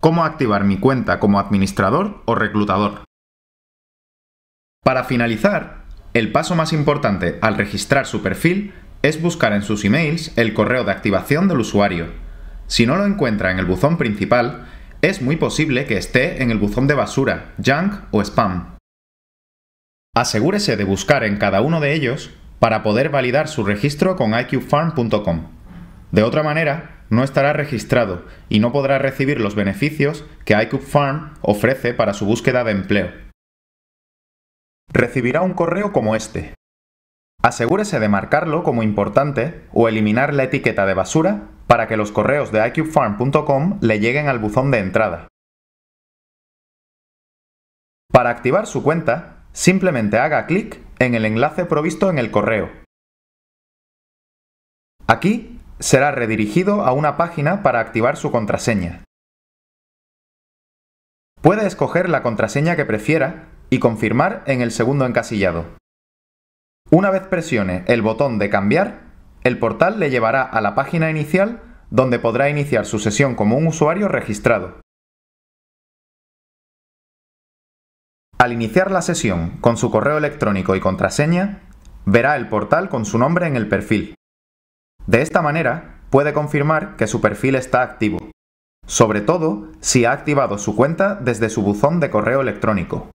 ¿Cómo activar mi cuenta como administrador o reclutador? Para finalizar, el paso más importante al registrar su perfil es buscar en sus emails el correo de activación del usuario. Si no lo encuentra en el buzón principal, es muy posible que esté en el buzón de basura, junk o spam. Asegúrese de buscar en cada uno de ellos para poder validar su registro con iqfarm.com. De otra manera, no estará registrado y no podrá recibir los beneficios que iCubeFarm ofrece para su búsqueda de empleo. Recibirá un correo como este. Asegúrese de marcarlo como importante o eliminar la etiqueta de basura para que los correos de iCubeFarm.com le lleguen al buzón de entrada. Para activar su cuenta, simplemente haga clic en el enlace provisto en el correo. Aquí será redirigido a una página para activar su contraseña. Puede escoger la contraseña que prefiera y confirmar en el segundo encasillado. Una vez presione el botón de cambiar, el portal le llevará a la página inicial donde podrá iniciar su sesión como un usuario registrado. Al iniciar la sesión con su correo electrónico y contraseña, verá el portal con su nombre en el perfil. De esta manera, puede confirmar que su perfil está activo, sobre todo si ha activado su cuenta desde su buzón de correo electrónico.